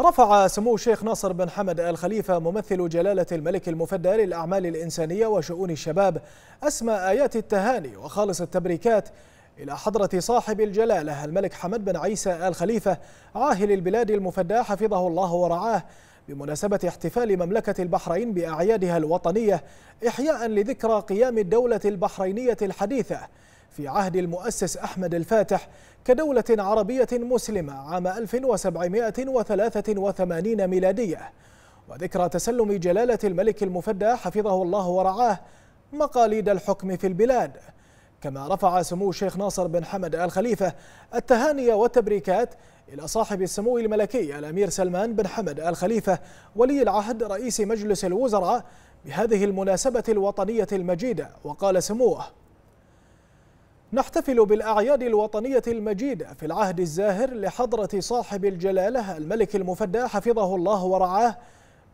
رفع سمو الشيخ ناصر بن حمد آل خليفة ممثل جلالة الملك المفدى للأعمال الإنسانية وشؤون الشباب أسمى آيات التهاني وخالص التبريكات إلى حضرة صاحب الجلالة الملك حمد بن عيسى آل خليفة عاهل البلاد المفدى حفظه الله ورعاه بمناسبة احتفال مملكة البحرين بأعيادها الوطنية إحياء لذكرى قيام الدولة البحرينية الحديثة في عهد المؤسس أحمد الفاتح كدولة عربية مسلمة عام 1783 ميلادية وذكرى تسلم جلالة الملك المفدى حفظه الله ورعاه مقاليد الحكم في البلاد كما رفع سمو الشيخ ناصر بن حمد آل خليفة التهاني والتبريكات إلى صاحب السمو الملكي الأمير سلمان بن حمد آل خليفة ولي العهد رئيس مجلس الوزراء بهذه المناسبة الوطنية المجيدة وقال سموه نحتفل بالأعياد الوطنية المجيدة في العهد الزاهر لحضرة صاحب الجلالة الملك المفدى حفظه الله ورعاه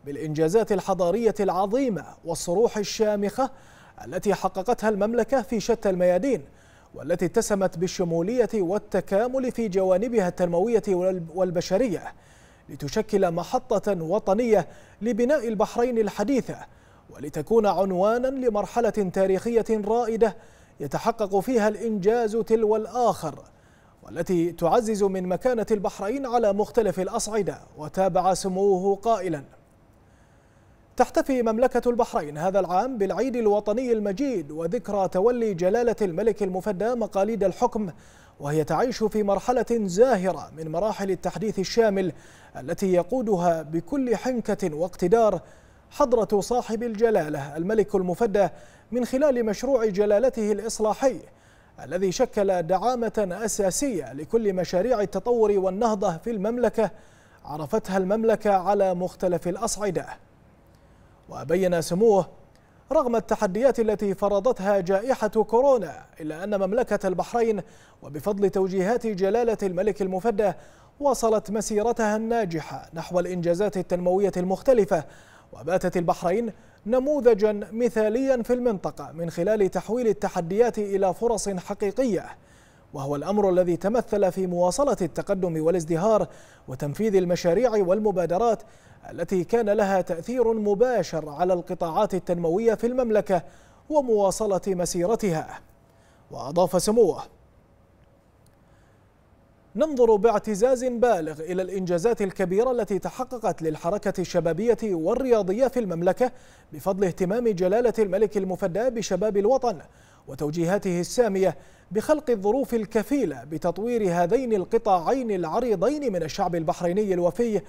بالإنجازات الحضارية العظيمة والصروح الشامخة التي حققتها المملكة في شتى الميادين والتي اتسمت بالشمولية والتكامل في جوانبها التنموية والبشرية لتشكل محطة وطنية لبناء البحرين الحديثة ولتكون عنوانا لمرحلة تاريخية رائدة يتحقق فيها الإنجاز تلو الآخر والتي تعزز من مكانة البحرين على مختلف الأصعدة وتابع سموه قائلا تحتفي مملكة البحرين هذا العام بالعيد الوطني المجيد وذكرى تولي جلالة الملك المفدى مقاليد الحكم وهي تعيش في مرحلة زاهرة من مراحل التحديث الشامل التي يقودها بكل حنكة واقتدار حضرة صاحب الجلالة الملك المفدى من خلال مشروع جلالته الإصلاحي الذي شكل دعامة أساسية لكل مشاريع التطور والنهضة في المملكة عرفتها المملكة على مختلف الأصعدة وبين سموه رغم التحديات التي فرضتها جائحة كورونا إلا أن مملكة البحرين وبفضل توجيهات جلالة الملك المفدى واصلت مسيرتها الناجحة نحو الإنجازات التنموية المختلفة وباتت البحرين نموذجا مثاليا في المنطقة من خلال تحويل التحديات إلى فرص حقيقية وهو الأمر الذي تمثل في مواصلة التقدم والازدهار وتنفيذ المشاريع والمبادرات التي كان لها تأثير مباشر على القطاعات التنموية في المملكة ومواصلة مسيرتها وأضاف سموه ننظر باعتزاز بالغ إلى الإنجازات الكبيرة التي تحققت للحركة الشبابية والرياضية في المملكة بفضل اهتمام جلالة الملك المفدى بشباب الوطن وتوجيهاته السامية بخلق الظروف الكفيلة بتطوير هذين القطاعين العريضين من الشعب البحريني الوفي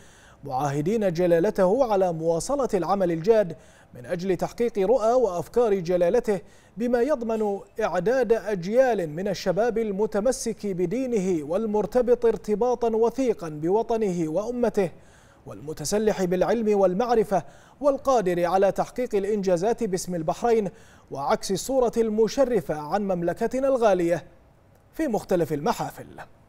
معاهدين جلالته على مواصلة العمل الجاد من أجل تحقيق رؤى وأفكار جلالته بما يضمن إعداد أجيال من الشباب المتمسك بدينه والمرتبط ارتباطا وثيقا بوطنه وأمته والمتسلح بالعلم والمعرفة والقادر على تحقيق الإنجازات باسم البحرين وعكس الصورة المشرفة عن مملكتنا الغالية في مختلف المحافل